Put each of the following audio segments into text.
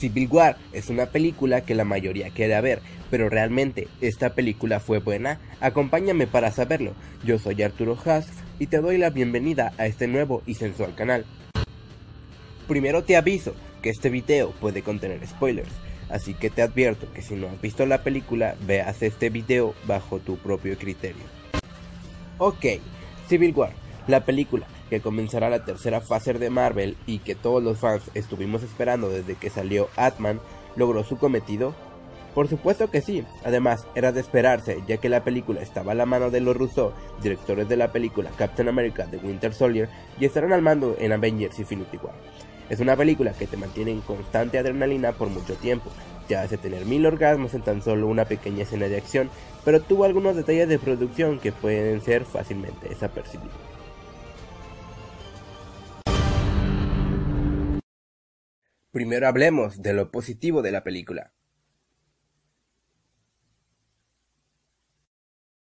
Civil War es una película que la mayoría quiere ver, pero realmente esta película fue buena. Acompáñame para saberlo. Yo soy Arturo Haas y te doy la bienvenida a este nuevo y sensual canal. Primero te aviso que este video puede contener spoilers, así que te advierto que si no has visto la película, veas este video bajo tu propio criterio. Ok, Civil War, la película que comenzará la tercera fase de Marvel y que todos los fans estuvimos esperando desde que salió Atman, logró su cometido? Por supuesto que sí, además era de esperarse, ya que la película estaba a la mano de los Russo, directores de la película Captain America de Winter Soldier, y estarán al mando en Avengers Infinity War. Es una película que te mantiene en constante adrenalina por mucho tiempo, te hace tener mil orgasmos en tan solo una pequeña escena de acción, pero tuvo algunos detalles de producción que pueden ser fácilmente desapercibidos. Primero hablemos de lo positivo de la película.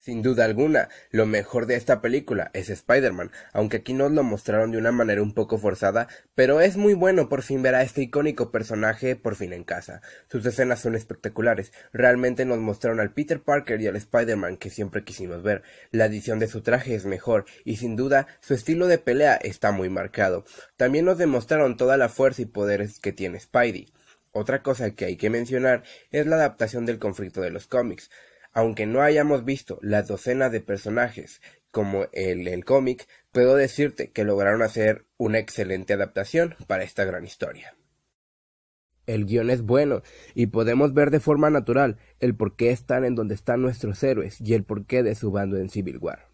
Sin duda alguna, lo mejor de esta película es Spider-Man, aunque aquí nos lo mostraron de una manera un poco forzada, pero es muy bueno por fin ver a este icónico personaje por fin en casa. Sus escenas son espectaculares, realmente nos mostraron al Peter Parker y al Spider-Man que siempre quisimos ver. La edición de su traje es mejor y sin duda su estilo de pelea está muy marcado. También nos demostraron toda la fuerza y poderes que tiene Spidey. Otra cosa que hay que mencionar es la adaptación del conflicto de los cómics. Aunque no hayamos visto las docenas de personajes como en el cómic, puedo decirte que lograron hacer una excelente adaptación para esta gran historia. El guión es bueno y podemos ver de forma natural el por qué están en donde están nuestros héroes y el porqué de su bando en Civil War.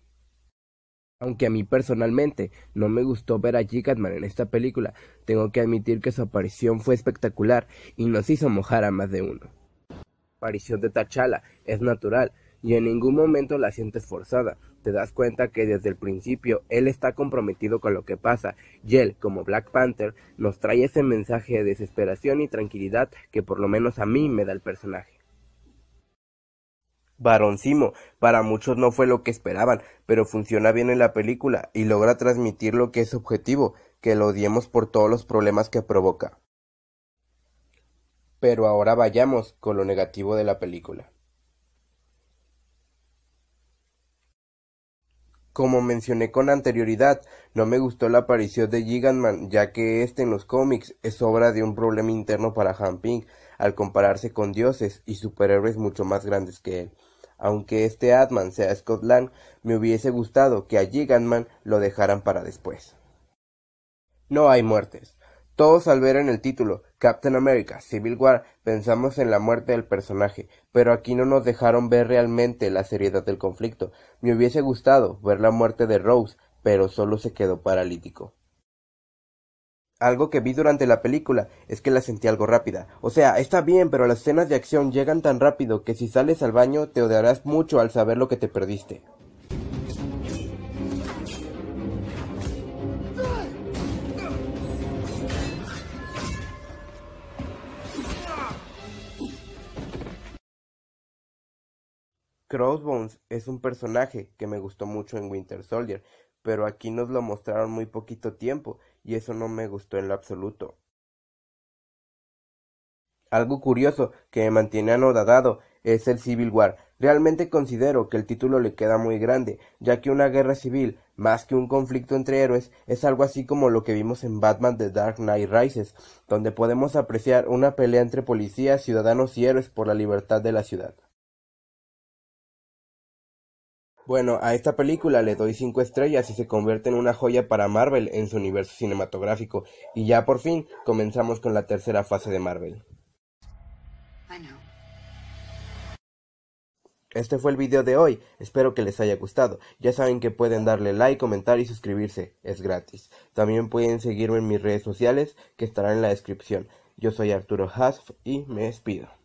Aunque a mí personalmente no me gustó ver a G. en esta película, tengo que admitir que su aparición fue espectacular y nos hizo mojar a más de uno aparición de Tachala, es natural y en ningún momento la sientes forzada. Te das cuenta que desde el principio él está comprometido con lo que pasa y él, como Black Panther, nos trae ese mensaje de desesperación y tranquilidad que por lo menos a mí me da el personaje. Baroncimo, para muchos no fue lo que esperaban, pero funciona bien en la película y logra transmitir lo que es objetivo, que lo odiemos por todos los problemas que provoca. Pero ahora vayamos con lo negativo de la película. Como mencioné con anterioridad, no me gustó la aparición de Gigantman, ya que este en los cómics es obra de un problema interno para Han al compararse con dioses y superhéroes mucho más grandes que él. Aunque este Atman sea Scott Lang, me hubiese gustado que a Gigantman lo dejaran para después. No hay muertes. Todos al ver en el título Captain America Civil War pensamos en la muerte del personaje, pero aquí no nos dejaron ver realmente la seriedad del conflicto. Me hubiese gustado ver la muerte de Rose, pero solo se quedó paralítico. Algo que vi durante la película es que la sentí algo rápida. O sea, está bien, pero las escenas de acción llegan tan rápido que si sales al baño te odiarás mucho al saber lo que te perdiste. Crossbones es un personaje que me gustó mucho en Winter Soldier, pero aquí nos lo mostraron muy poquito tiempo y eso no me gustó en lo absoluto. Algo curioso que me mantiene anodadado es el Civil War. Realmente considero que el título le queda muy grande, ya que una guerra civil, más que un conflicto entre héroes, es algo así como lo que vimos en Batman The Dark Knight Rises, donde podemos apreciar una pelea entre policías, ciudadanos y héroes por la libertad de la ciudad. Bueno, a esta película le doy 5 estrellas y se convierte en una joya para Marvel en su universo cinematográfico. Y ya por fin comenzamos con la tercera fase de Marvel. Este fue el video de hoy, espero que les haya gustado. Ya saben que pueden darle like, comentar y suscribirse, es gratis. También pueden seguirme en mis redes sociales que estarán en la descripción. Yo soy Arturo Hasf y me despido.